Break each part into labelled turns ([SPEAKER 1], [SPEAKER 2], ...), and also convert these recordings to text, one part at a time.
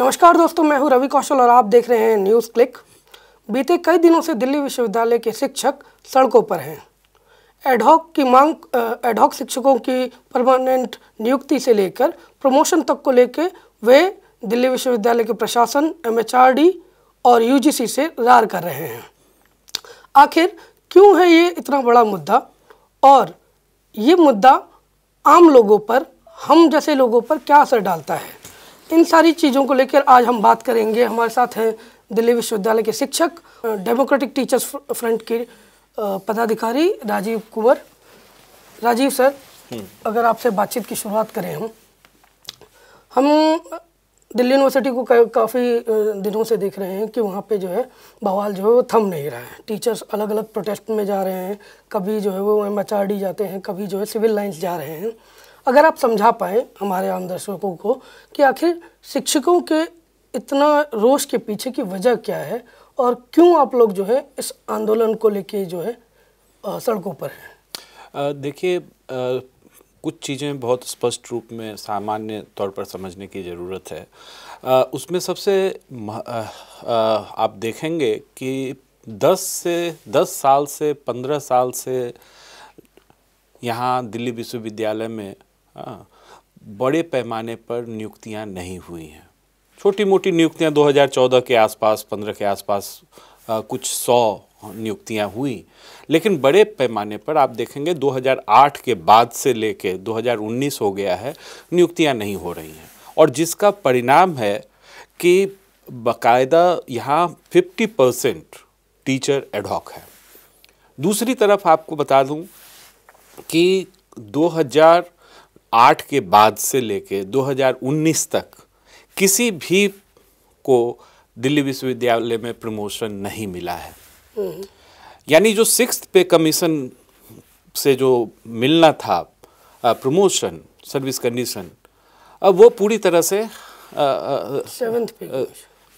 [SPEAKER 1] नमस्कार दोस्तों मैं हूं रवि कौशल और आप देख रहे हैं न्यूज़ क्लिक बीते कई दिनों से दिल्ली विश्वविद्यालय के शिक्षक सड़कों पर हैं एडहॉक की मांग एडहॉक शिक्षकों की परमानेंट नियुक्ति से लेकर प्रमोशन तक को लेकर वे दिल्ली विश्वविद्यालय के प्रशासन एम और यू से रार कर रहे हैं आखिर क्यों है ये इतना बड़ा मुद्दा और ये मुद्दा आम लोगों पर हम जैसे लोगों पर क्या असर डालता है इन सारी चीज़ों को लेकर आज हम बात करेंगे हमारे साथ हैं दिल्ली विश्वविद्यालय के शिक्षक डेमोक्रेटिक टीचर्स फ्रंट के पदाधिकारी राजीव कुंवर राजीव सर हम्म। अगर आपसे बातचीत की शुरुआत करें हम हम दिल्ली यूनिवर्सिटी को काफ़ी दिनों से देख रहे हैं कि वहाँ पे जो है बवाल जो है वो थम नहीं रहा है टीचर्स अलग अलग प्रोटेस्ट में जा रहे हैं कभी जो है वो एम जाते हैं कभी जो है सिविल लाइन्स जा रहे हैं अगर आप समझा पाए हमारे आम दर्शकों को कि आखिर शिक्षकों के इतना रोष के पीछे की वजह क्या है और क्यों आप लोग जो है इस आंदोलन को लेके जो है सड़कों पर
[SPEAKER 2] हैं देखिए कुछ चीज़ें बहुत स्पष्ट रूप में सामान्य तौर पर समझने की ज़रूरत है आ, उसमें सबसे आ, आप देखेंगे कि 10 से 10 साल से 15 साल से यहाँ दिल्ली विश्वविद्यालय में हाँ, बड़े पैमाने पर नियुक्तियां नहीं हुई हैं छोटी मोटी नियुक्तियां 2014 के आसपास 15 के आसपास कुछ सौ नियुक्तियां हुई लेकिन बड़े पैमाने पर आप देखेंगे 2008 के बाद से लेके 2019 हो गया है नियुक्तियां नहीं हो रही हैं और जिसका परिणाम है कि बाकायदा यहाँ 50 परसेंट टीचर एडॉक है दूसरी तरफ आपको बता दूं कि 2000 2008 के बाद से लेके 2019 तक किसी भी को दिल्ली विश्वविद्यालय में प्रमोशन नहीं मिला है यानी जो सिक्स पे कमीशन से जो मिलना था प्रमोशन सर्विस कंडीशन अब वो पूरी तरह से सेवन्थ पे आ,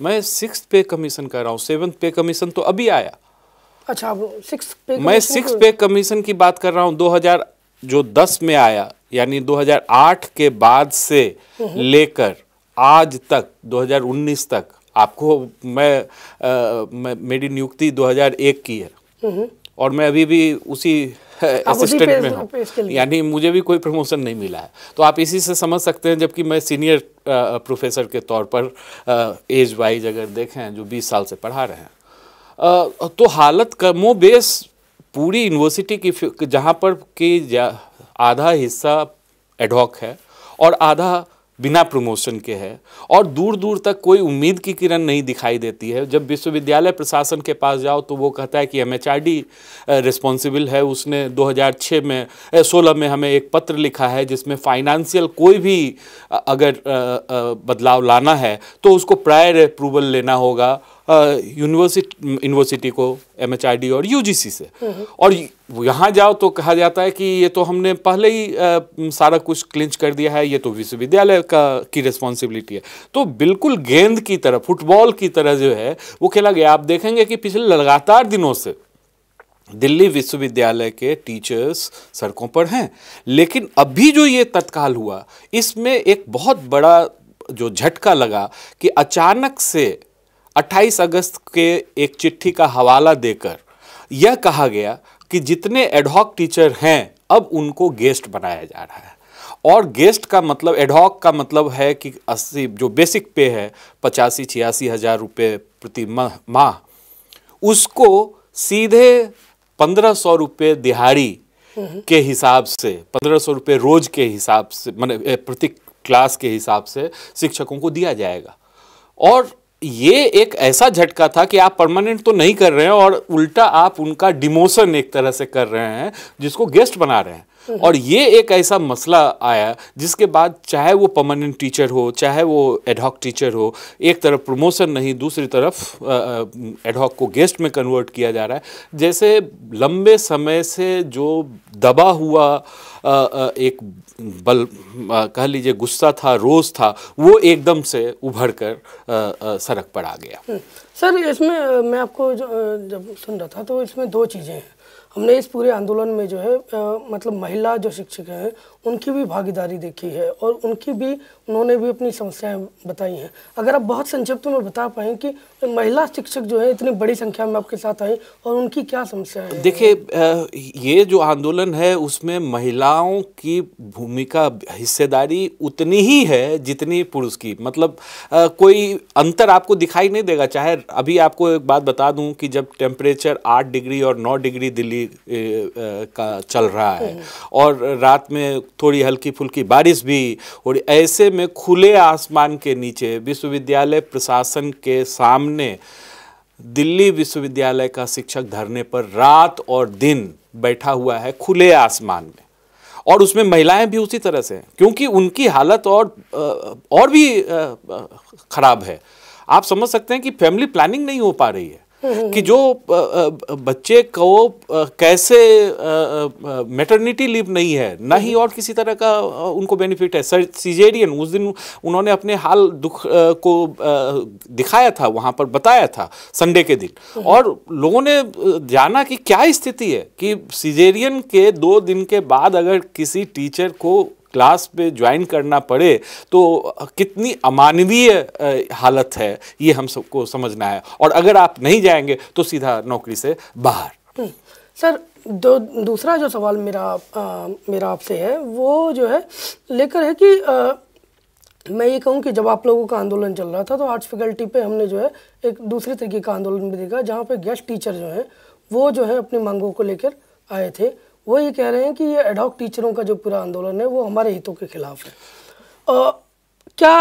[SPEAKER 2] मैं सिक्स पे कमीशन कर रहा हूँ सेवन्थ पे कमीशन तो अभी आया
[SPEAKER 1] अच्छा वो सिक्स पे मैं सिक्स पे
[SPEAKER 2] कमीशन की बात कर रहा हूँ जो 10 में आया यानी 2008 के बाद से लेकर आज तक 2019 तक आपको मैं, आ, मैं मेरी नियुक्ति 2001 की है हम्म। और मैं अभी भी उसी असिस्टेंट में हूँ यानी मुझे भी कोई प्रमोशन नहीं मिला है तो आप इसी से समझ सकते हैं जबकि मैं सीनियर प्रोफेसर के तौर पर एज वाइज अगर देखें जो 20 साल से पढ़ा रहे हैं तो हालत कमो बेस पूरी यूनिवर्सिटी की जहाँ पर कि आधा हिस्सा एडॉक है और आधा बिना प्रमोशन के है और दूर दूर तक कोई उम्मीद की किरण नहीं दिखाई देती है जब विश्वविद्यालय प्रशासन के पास जाओ तो वो कहता है कि M H R D responsible है उसने 2006 में 16 में हमें एक पत्र लिखा है जिसमें फाइनेंशियल कोई भी अगर बदलाव लाना है तो उसको प्रायर अप्रूवल लेना होगा यूनिवर्सिटी यूनिवर्सिटी को एम और यू से हम्म। और यहाँ जाओ तो कहा जाता है कि ये तो हमने पहले ही आ, सारा कुछ क्लिंच कर दिया है ये तो विश्वविद्यालय का की रिस्पॉन्सिबिलिटी है तो बिल्कुल गेंद की तरह फुटबॉल की तरह जो है वो खेला गया आप देखेंगे कि पिछले लगातार दिनों से दिल्ली विश्वविद्यालय के टीचर्स सड़कों पर हैं लेकिन अभी जो ये तत्काल हुआ इसमें एक बहुत बड़ा जो झटका लगा कि अचानक से 28 अगस्त के एक चिट्ठी का हवाला देकर यह कहा गया कि जितने एडहॉक टीचर हैं अब उनको गेस्ट बनाया जा रहा है और गेस्ट का मतलब एडहॉक का मतलब है कि अस्सी जो बेसिक पे है पचासी छियासी हज़ार रुपये प्रति माह उसको सीधे पंद्रह सौ रुपये दिहाड़ी के हिसाब से पंद्रह सौ रुपये रोज के हिसाब से मैंने प्रति क्लास के हिसाब से शिक्षकों को दिया जाएगा और ये एक ऐसा झटका था कि आप परमानेंट तो नहीं कर रहे हैं और उल्टा आप उनका डिमोशन एक तरह से कर रहे हैं जिसको गेस्ट बना रहे हैं और ये एक ऐसा मसला आया जिसके बाद चाहे वो परमानेंट टीचर हो चाहे वो एडहॉक टीचर हो एक तरफ प्रमोशन नहीं दूसरी तरफ एडहॉक को गेस्ट में कन्वर्ट किया जा रहा है जैसे लंबे समय से जो दबा हुआ एक बल कह लीजिए गुस्सा था रोज़ था वो एकदम से उभर कर सरक पर आ गया
[SPEAKER 1] हम्म। सर इसमें मैं आपको जब सुन रहा था तो इसमें दो चीज़ें हैं हमने इस पूरे आंदोलन में जो है आ, मतलब महिला जो शिक्षक हैं उनकी भी भागीदारी देखी है और उनकी भी उन्होंने भी अपनी समस्याएं बताई हैं अगर आप बहुत संक्षिप्त में बता पाए कि महिला शिक्षक जो है इतनी बड़ी संख्या में आपके साथ आई और उनकी क्या समस्या है देखिए
[SPEAKER 2] ये जो आंदोलन है उसमें महिलाओं की भूमिका हिस्सेदारी उतनी ही है जितनी पुरुष की मतलब आ, कोई अंतर आपको दिखाई नहीं देगा चाहे अभी आपको एक बात बता दूं कि जब टेम्परेचर आठ डिग्री और नौ डिग्री दिल्ली का चल रहा है हम्म। और रात में थोड़ी हल्की फुल्की बारिश भी और ऐसे में खुले आसमान के नीचे विश्वविद्यालय प्रशासन के सामने दिल्ली विश्वविद्यालय का शिक्षक धरने पर रात और दिन बैठा हुआ है खुले आसमान में और उसमें महिलाएं भी उसी तरह से हैं क्योंकि उनकी हालत और और भी ख़राब है आप समझ सकते हैं कि फैमिली प्लानिंग नहीं हो पा रही है कि जो बच्चे को कैसे मेटर्निटी लीव नहीं है ना ही और किसी तरह का उनको बेनिफिट है सीजेरियन उस दिन उन्होंने अपने हाल दुख को दिखाया था वहाँ पर बताया था संडे के दिन और लोगों ने जाना कि क्या स्थिति है कि सीजेरियन के दो दिन के बाद अगर किसी टीचर को क्लास में ज्वाइन करना पड़े तो कितनी अमानवीय हालत है ये हम सबको समझना है और अगर आप नहीं जाएंगे तो सीधा नौकरी से बाहर
[SPEAKER 1] हम्म। सर दो दूसरा जो सवाल मेरा आ, मेरा आपसे है वो जो है लेकर है कि आ, मैं ये कहूँ कि जब आप लोगों का आंदोलन चल रहा था तो आर्ट्स फैकल्टी पे हमने जो है एक दूसरे तरीके का आंदोलन भी देखा जहाँ पे गेस्ट टीचर जो है वो जो है अपनी मांगों को लेकर आए थे वो ये कह रहे हैं कि ये एडॉक टीचरों का जो पूरा आंदोलन है वो हमारे हितों के खिलाफ है आ, क्या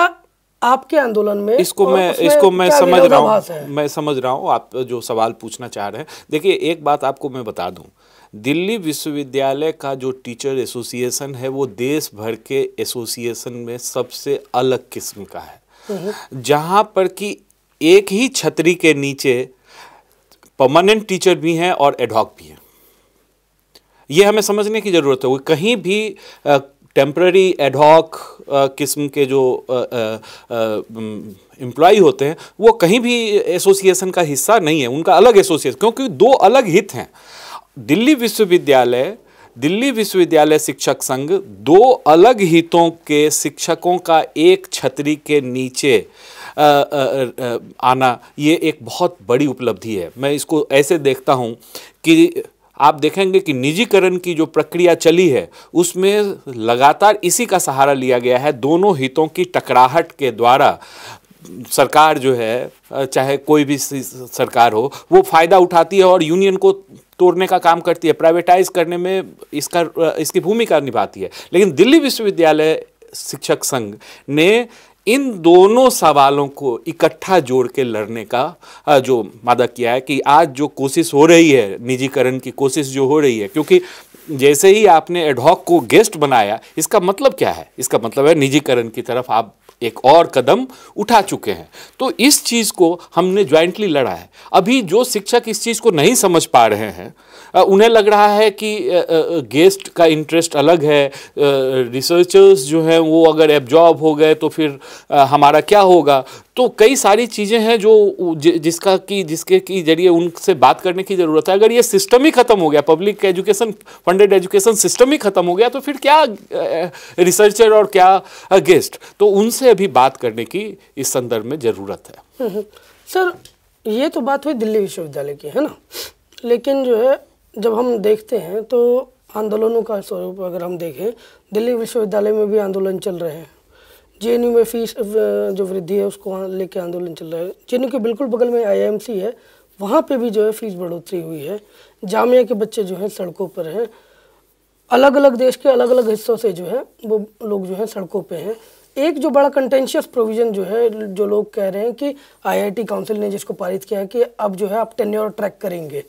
[SPEAKER 1] आपके आंदोलन में इसको मैं इसको मैं समझ रहा हूँ
[SPEAKER 2] मैं समझ रहा हूँ आप जो सवाल पूछना चाह रहे हैं देखिए एक बात आपको मैं बता दूँ दिल्ली विश्वविद्यालय का जो टीचर एसोसिएशन है वो देश भर के एसोसिएशन में सबसे अलग किस्म का है हम्म। जहाँ पर कि एक ही छतरी के नीचे परमानेंट टीचर भी हैं और एडॉक भी हैं ये हमें समझने की ज़रूरत है कहीं भी टेम्प्ररी एडहॉक किस्म के जो एम्प्लॉ होते हैं वो कहीं भी एसोसिएशन का हिस्सा नहीं है उनका अलग एसोसिएशन क्योंकि दो अलग हित हैं दिल्ली विश्वविद्यालय दिल्ली विश्वविद्यालय शिक्षक संघ दो अलग हितों के शिक्षकों का एक छतरी के नीचे आ, आ, आ, आना ये एक बहुत बड़ी उपलब्धि है मैं इसको ऐसे देखता हूँ कि आप देखेंगे कि निजीकरण की जो प्रक्रिया चली है उसमें लगातार इसी का सहारा लिया गया है दोनों हितों की टकराहट के द्वारा सरकार जो है चाहे कोई भी सरकार हो वो फ़ायदा उठाती है और यूनियन को तोड़ने का काम करती है प्राइवेटाइज करने में इसका इसकी भूमिका निभाती है लेकिन दिल्ली विश्वविद्यालय शिक्षक संघ ने इन दोनों सवालों को इकट्ठा जोड़ के लड़ने का जो मादा किया है कि आज जो कोशिश हो रही है निजीकरण की कोशिश जो हो रही है क्योंकि जैसे ही आपने एडहॉक को गेस्ट बनाया इसका मतलब क्या है इसका मतलब है निजीकरण की तरफ आप एक और कदम उठा चुके हैं तो इस चीज़ को हमने ज्वाइंटली लड़ा है अभी जो शिक्षक इस चीज़ को नहीं समझ पा रहे हैं उन्हें लग रहा है कि गेस्ट का इंटरेस्ट अलग है रिसर्चर्स जो हैं वो अगर एब्जॉर्ब हो गए तो फिर हमारा क्या होगा तो कई सारी चीज़ें हैं जो जिसका कि जिसके की जरिए उनसे बात करने की ज़रूरत है अगर ये सिस्टम ही ख़त्म हो गया public education funded education system ही ख़त्म हो गया तो फिर क्या रिसर्चर और क्या गेस्ट तो उनसे अभी बात करने की इस संदर्भ में ज़रूरत है
[SPEAKER 1] हम्म, हम्म। सर ये तो बात हुई दिल्ली विश्वविद्यालय की है ना लेकिन जो है जब हम देखते हैं तो आंदोलनों का स्वरूप अगर हम देखें दिल्ली विश्वविद्यालय में भी आंदोलन चल रहे हैं जे में फीस जो वृद्धि है उसको लेके आंदोलन चल रहा है जे के बिल्कुल बगल में आई है वहाँ पे भी जो है फीस बढ़ोतरी हुई है जामिया के बच्चे जो हैं सड़कों पर हैं अलग अलग देश के अलग अलग हिस्सों से जो है वो लोग जो है सड़कों पे हैं एक जो बड़ा कंटेंशियस प्रोविज़न जो है जो लोग कह रहे हैं कि आईआईटी काउंसिल ने जिसको पारित किया है कि अब जो है आप टेन्योर ट्रैक करेंगे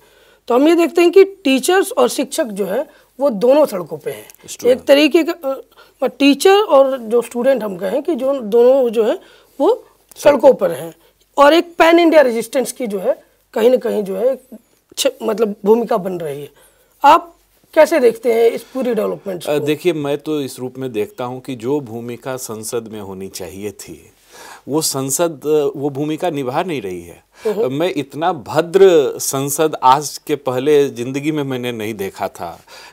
[SPEAKER 1] तो हम ये देखते हैं कि टीचर्स और शिक्षक जो है वो दोनों सड़कों पे हैं एक तरीके का टीचर और जो स्टूडेंट हम कहें कि जो दोनों जो है वो सड़कों पर हैं और एक पैन इंडिया रेजिस्टेंस की जो है कहीं ना कहीं जो है मतलब भूमिका बन रही है आप कैसे देखते हैं इस पूरी डेवलपमेंट
[SPEAKER 2] देखिए मैं तो इस रूप में देखता हूँ कि जो भूमिका संसद में होनी चाहिए थी वो संसद वो भूमिका निभा नहीं रही है मैं इतना भद्र संसद आज के पहले ज़िंदगी में मैंने नहीं देखा था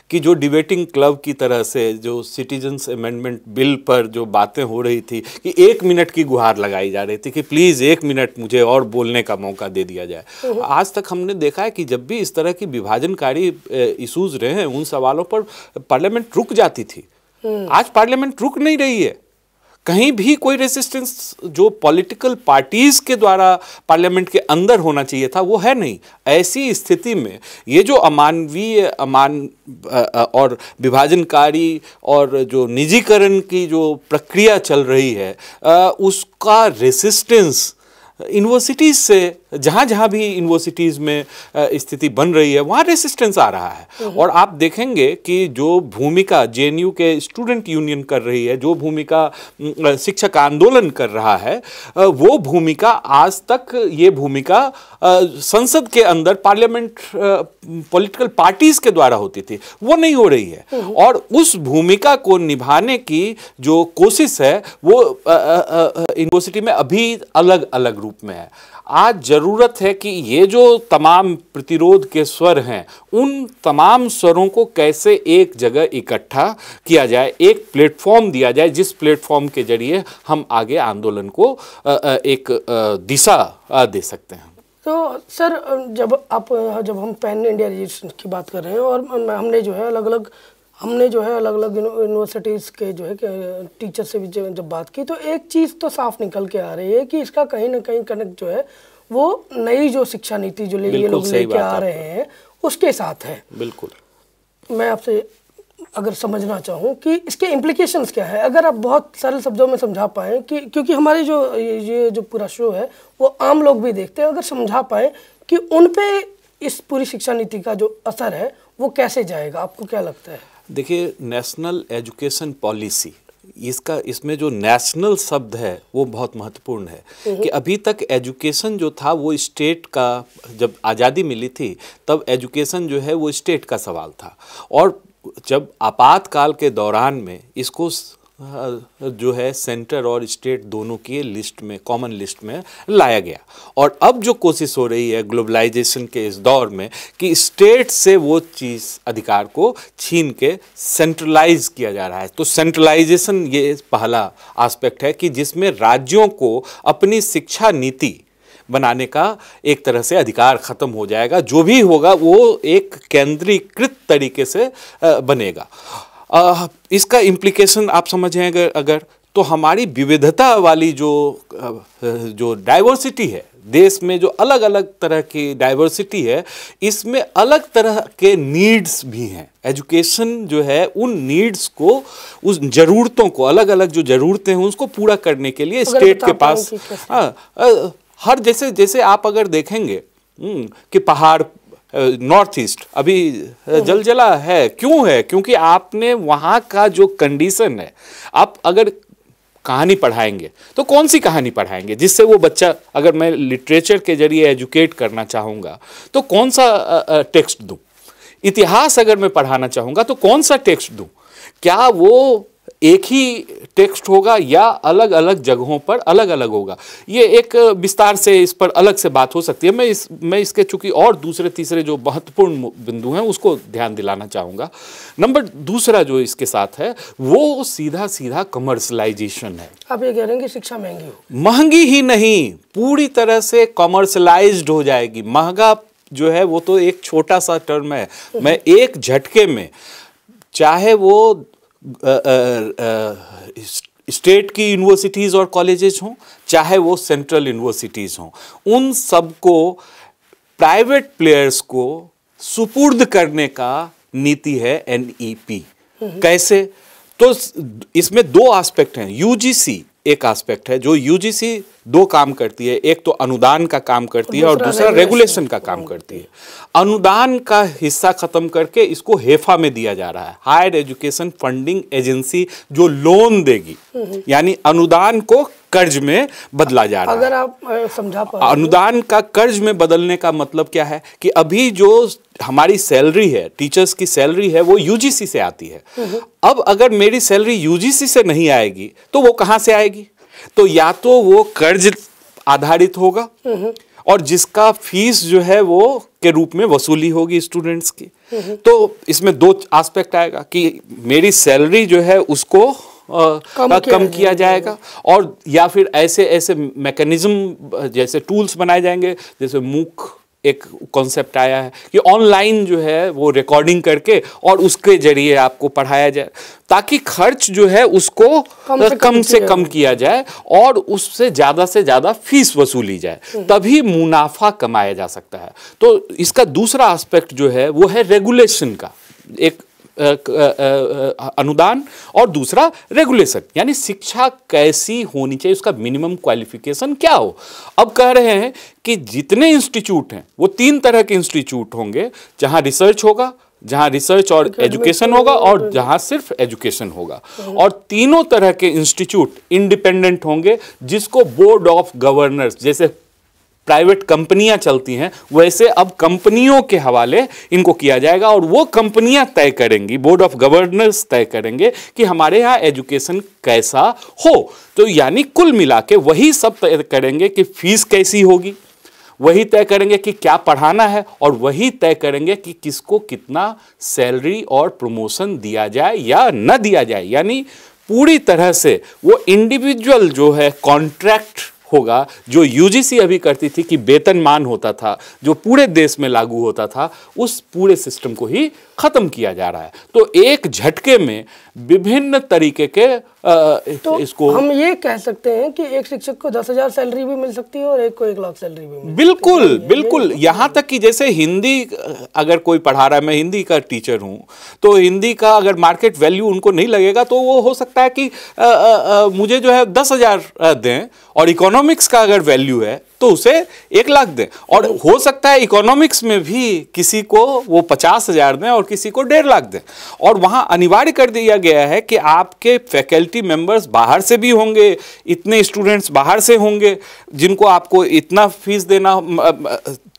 [SPEAKER 2] कि जो डिबेटिंग क्लब की तरह से जो सिटीजन्स अमेंडमेंट बिल पर जो बातें हो रही थी कि एक मिनट की गुहार लगाई जा रही थी कि प्लीज़ एक मिनट मुझे और बोलने का मौका दे दिया जाए आज तक हमने देखा है कि जब भी इस तरह की विभाजनकारी इशूज़ रहे हैं उन सवालों पर पार्लियामेंट रुक जाती थी हम्म। आज पार्लियामेंट रुक नहीं रही है कहीं भी कोई रेजिस्टेंस जो पॉलिटिकल पार्टीज़ के द्वारा पार्लियामेंट के अंदर होना चाहिए था वो है नहीं ऐसी स्थिति में ये जो अमानवीय अमान और विभाजनकारी और जो निजीकरण की जो प्रक्रिया चल रही है उसका रेसिस्टेंस यूनिवर्सिटीज़ से जहाँ जहाँ भी यूनिवर्सिटीज़ में स्थिति बन रही है वहाँ रेसिस्टेंस आ रहा है हम्म। और आप देखेंगे कि जो भूमिका जे के स्टूडेंट यूनियन कर रही है जो भूमिका शिक्षक आंदोलन कर रहा है वो भूमिका आज तक ये भूमिका संसद के अंदर पार्लियामेंट पॉलिटिकल पार्टीज़ के द्वारा होती थी वो नहीं हो रही है हम्म। और उस भूमिका को निभाने की जो कोशिश है वो यूनिवर्सिटी में अभी अलग अलग रूप में है आज ज़रूरत है कि ये जो तमाम प्रतिरोध के स्वर हैं उन तमाम स्वरों को कैसे एक जगह इकट्ठा किया जाए एक प्लेटफॉर्म दिया जाए जिस प्लेटफॉर्म के जरिए हम आगे आंदोलन को एक दिशा दे सकते हैं
[SPEAKER 1] तो सर जब आप जब हम पैन इंडिया रजिस्ट्रेशन की बात कर रहे हैं और हमने जो है अलग अलग हमने जो है अलग अलग यूनिवर्सिटीज़ के जो है टीचर से भी जब बात की तो एक चीज़ तो साफ निकल के आ रही है कि इसका कहीं ना कहीं कनेक्ट जो है वो नई जो शिक्षा नीति जो ये लोग लेके आ रहे हैं उसके साथ है बिल्कुल मैं आपसे अगर समझना चाहूँ कि इसके इम्प्लीकेशंस क्या है अगर आप बहुत सरल शब्दों में समझा पाएँ कि क्योंकि हमारे जो ये, ये जो पूरा शो है वो आम लोग भी देखते हैं अगर समझा पाएँ कि उन पर इस पूरी शिक्षा नीति का जो असर है वो कैसे जाएगा आपको क्या लगता है
[SPEAKER 2] देखिए नेशनल एजुकेशन पॉलिसी इसका इसमें जो नेशनल शब्द है वो बहुत महत्वपूर्ण है हम्म। कि अभी तक एजुकेशन जो था वो स्टेट का जब आज़ादी मिली थी तब एजुकेशन जो है वो स्टेट का सवाल था और जब आपातकाल के दौरान में इसको हाँ, जो है सेंटर और स्टेट दोनों की लिस्ट में कॉमन लिस्ट में लाया गया और अब जो कोशिश हो रही है ग्लोबलाइजेशन के इस दौर में कि स्टेट से वो चीज़ अधिकार को छीन के सेंट्रलाइज किया जा रहा है तो सेंट्रलाइजेशन ये पहला आस्पेक्ट है कि जिसमें राज्यों को अपनी शिक्षा नीति बनाने का एक तरह से अधिकार ख़त्म हो जाएगा जो भी होगा वो एक केंद्रीकृत तरीके से बनेगा आ, इसका इम्प्लीकेशन आप समझें अगर अगर तो हमारी विविधता वाली जो जो डाइवर्सिटी है देश में जो अलग अलग तरह की डाइवर्सिटी है इसमें अलग तरह के नीड्स भी हैं एजुकेशन जो है उन नीड्स को उस ज़रूरतों को अलग अलग जो ज़रूरतें हैं उसको पूरा करने के लिए स्टेट के पास हाँ हर जैसे जैसे आप अगर देखेंगे हम्म, कि पहाड़ नॉर्थ ईस्ट अभी जलजला है क्यों है क्योंकि आपने वहाँ का जो कंडीशन है आप अगर कहानी पढ़ाएंगे तो कौन सी कहानी पढ़ाएंगे जिससे वो बच्चा अगर मैं लिटरेचर के जरिए एजुकेट करना चाहूँगा तो कौन सा टेक्स्ट दूँ इतिहास अगर मैं पढ़ाना चाहूँगा तो कौन सा टेक्स्ट दूँ क्या वो एक ही टेक्स्ट होगा या अलग अलग जगहों पर अलग अलग होगा ये एक विस्तार से इस पर अलग से बात हो सकती है मैं इस मैं इसके चूंकि और दूसरे तीसरे जो महत्वपूर्ण बिंदु हैं उसको ध्यान दिलाना चाहूँगा नंबर दूसरा जो इसके साथ है वो सीधा सीधा कमर्शलाइजेशन है
[SPEAKER 1] आप ये कह रहे हैं कि शिक्षा महंगी
[SPEAKER 2] हो महंगी ही नहीं पूरी तरह से कॉमर्शलाइज हो जाएगी महंगा जो है वो तो एक छोटा सा टर्म है मैं एक झटके में चाहे वो स्टेट की यूनिवर्सिटीज़ और कॉलेजेस हों चाहे वो सेंट्रल यूनिवर्सिटीज़ हों उन सबको प्राइवेट प्लेयर्स को सुपुर्द करने का नीति है एनईपी e हम्म। कैसे तो इसमें दो एस्पेक्ट हैं यूजीसी एक एस्पेक्ट है जो यूजीसी दो काम करती है एक तो अनुदान का काम करती है और दूसरा रेगुलेशन का काम करती है अनुदान का हिस्सा खत्म करके इसको हेफा में दिया जा रहा है हायर एजुकेशन फंडिंग एजेंसी जो लोन देगी हम्म। यानी अनुदान को कर्ज में बदला जा रहा है अगर
[SPEAKER 1] आप समझा पाए अनुदान
[SPEAKER 2] का कर्ज में बदलने का मतलब क्या है कि अभी जो हमारी सैलरी है टीचर्स की सैलरी है वो यूजीसी से आती है हम्म हम्म। अब अगर मेरी सैलरी यूजीसी से नहीं आएगी तो वो कहाँ से आएगी तो या तो वो कर्ज आधारित होगा हम्म और जिसका फीस जो है वो के रूप में वसूली होगी स्टूडेंट्स की तो इसमें दो आस्पेक्ट आएगा कि मेरी सैलरी जो है उसको कम, आ, किया, कम किया जाएगा और या फिर ऐसे ऐसे मैकेनिज्म जैसे टूल्स बनाए जाएंगे जैसे मूक एक कॉन्सेप्ट आया है कि ऑनलाइन जो है वो रिकॉर्डिंग करके और उसके जरिए आपको पढ़ाया जाए ताकि खर्च जो है उसको कम से कम, से कम किया जाए और उससे ज़्यादा से ज़्यादा फीस वसूली जाए हम्म। तभी मुनाफा कमाया जा सकता है तो इसका दूसरा एस्पेक्ट जो है वो है रेगुलेशन का एक अनुदान और दूसरा रेगुलेशन यानी शिक्षा कैसी होनी चाहिए उसका मिनिमम क्वालिफिकेशन क्या हो अब कह रहे हैं कि जितने इंस्टीट्यूट हैं वो तीन तरह के इंस्टीट्यूट होंगे जहां रिसर्च होगा जहां रिसर्च और एजुकेशन होगा और जहां सिर्फ एजुकेशन होगा हम्म। और तीनों तरह के इंस्टीट्यूट इंडिपेंडेंट होंगे जिसको बोर्ड ऑफ गवर्नर्स जैसे प्राइवेट कंपनियां चलती हैं वैसे अब कंपनियों के हवाले इनको किया जाएगा और वो कंपनियां तय करेंगी बोर्ड ऑफ गवर्नर्स तय करेंगे कि हमारे यहाँ एजुकेशन कैसा हो तो यानी कुल मिला के वही सब तय करेंगे कि फीस कैसी होगी वही तय करेंगे कि क्या पढ़ाना है और वही तय करेंगे कि किसको कितना सैलरी और प्रमोशन दिया जाए या न दिया जाए यानी पूरी तरह से वो इंडिविजुअल जो है कॉन्ट्रैक्ट होगा जो यूजीसी अभी करती थी कि वेतनमान होता था जो पूरे देश में लागू होता था उस पूरे सिस्टम को ही ख़त्म किया जा रहा है तो एक झटके में विभिन्न तरीके के आ, तो इसको हम
[SPEAKER 1] ये कह सकते हैं कि एक शिक्षक को दस हजार सैलरी भी मिल सकती है और एक को एक लाख सैलरी भी
[SPEAKER 2] मिल बिल्कुल सकती है। बिल्कुल तो यहाँ तक कि जैसे हिंदी अगर कोई पढ़ा रहा है मैं हिंदी का टीचर हूँ तो हिंदी का अगर मार्केट वैल्यू उनको नहीं लगेगा तो वो हो सकता है कि आ, आ, मुझे जो है दस हजार दें और इकोनॉमिक्स का अगर वैल्यू है तो उसे एक लाख दें और हो सकता है इकोनॉमिक्स में भी किसी को वो पचास हज़ार दें और किसी को डेढ़ लाख दें और वहाँ अनिवार्य कर दिया गया है कि आपके फैकल्टी मेंबर्स बाहर से भी होंगे इतने स्टूडेंट्स बाहर से होंगे जिनको आपको इतना फीस देना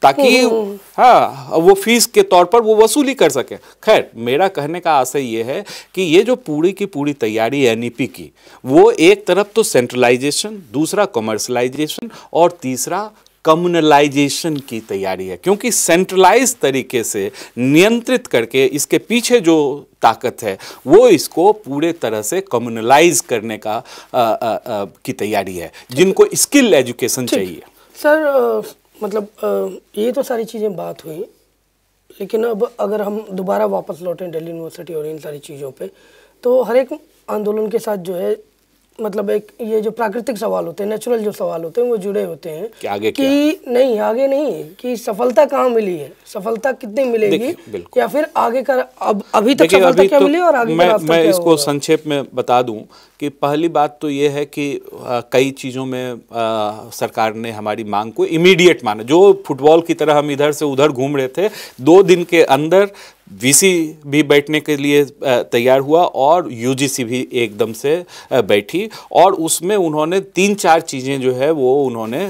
[SPEAKER 2] ताकि हम्म, हम्म। हाँ वो फीस के तौर पर वो वसूली कर सकें खैर मेरा कहने का आशय ये है कि ये जो पूरी की पूरी तैयारी एन e की वो एक तरफ तो सेंट्रलाइजेशन दूसरा कमर्शलाइजेशन और तीसरा तीसरा कम्युनलाइजेशन की तैयारी है क्योंकि सेंट्रलाइज तरीके से नियंत्रित करके इसके पीछे जो ताकत है वो इसको पूरे तरह से कम्युनलाइज करने का आ, आ, आ, की तैयारी है जिनको स्किल एजुकेशन चाहिए
[SPEAKER 1] सर आ, मतलब आ, ये तो सारी चीज़ें बात हुई लेकिन अब अगर हम दोबारा वापस लौटें दिल्ली यूनिवर्सिटी और इन सारी चीज़ों पे तो हर एक आंदोलन के साथ जो है मतलब एक ये जो प्राकृतिक सवाल होते हैं नेचुरल जो सवाल होते हैं वो जुड़े होते हैं कि आगे कि क्या? नहीं आगे नहीं कि सफलता कहाँ मिली है सफलता कितनी मिलेगी या फिर आगे का अब अभी तक सफलता अभी क्या तो मिली और आगे मैं, मैं क्या इसको
[SPEAKER 2] संक्षेप में बता दूं कि पहली बात तो ये है कि आ, कई चीज़ों में आ, सरकार ने हमारी मांग को इमीडिएट माना जो फुटबॉल की तरह हम इधर से उधर घूम रहे थे दो दिन के अंदर वीसी भी बैठने के लिए तैयार हुआ और यूजीसी भी एकदम से बैठी और उसमें उन्होंने तीन चार चीज़ें जो है वो उन्होंने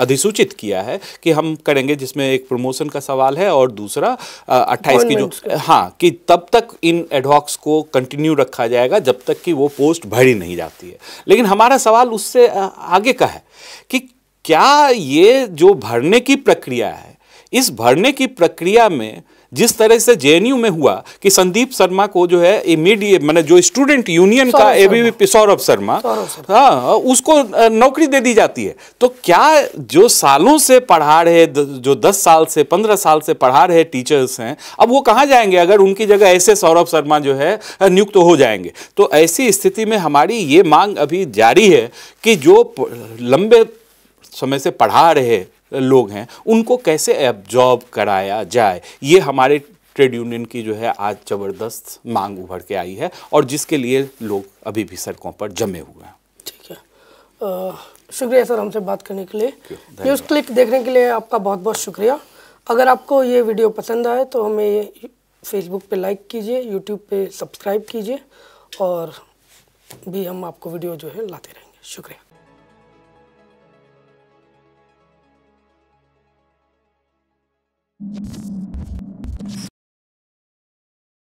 [SPEAKER 2] अधिसूचित किया है कि हम करेंगे जिसमें एक प्रमोशन का सवाल है और दूसरा अट्ठाईस की जो हाँ कि तब तक इन एडवॉक्स को कंटिन्यू रखा जाएगा जब तक कि वो पोस्ट भरी नहीं जाती है लेकिन हमारा सवाल उससे आगे का है कि क्या ये जो भरने की प्रक्रिया है इस भरने की प्रक्रिया में जिस तरह से जे में हुआ कि संदीप शर्मा को जो है इमीडिएट मैंने जो स्टूडेंट यूनियन का एबीवीपी सौरभ शर्मा हाँ उसको नौकरी दे दी जाती है तो क्या जो सालों से पढ़ा रहे जो दस साल से पंद्रह साल से पढ़ा रहे टीचर्स हैं अब वो कहाँ जाएंगे अगर उनकी जगह ऐसे सौरभ शर्मा जो है नियुक्त तो हो जाएंगे तो ऐसी स्थिति में हमारी ये मांग अभी जारी है कि जो लंबे समय से पढ़ा रहे लोग हैं उनको कैसे एब्जॉर्ब कराया जाए ये हमारे ट्रेड यूनियन की जो है आज ज़बरदस्त मांग उभर के आई है और जिसके लिए लोग अभी भी सड़कों पर जमे हुए हैं
[SPEAKER 1] ठीक है शुक्रिया सर हमसे बात करने के लिए न्यूज़ क्लिक देखने के लिए आपका बहुत बहुत शुक्रिया अगर आपको ये वीडियो पसंद आए तो हमें फेसबुक पे लाइक कीजिए यूट्यूब पे सब्सक्राइब कीजिए और भी हम आपको वीडियो जो है लाते रहेंगे शुक्रिया you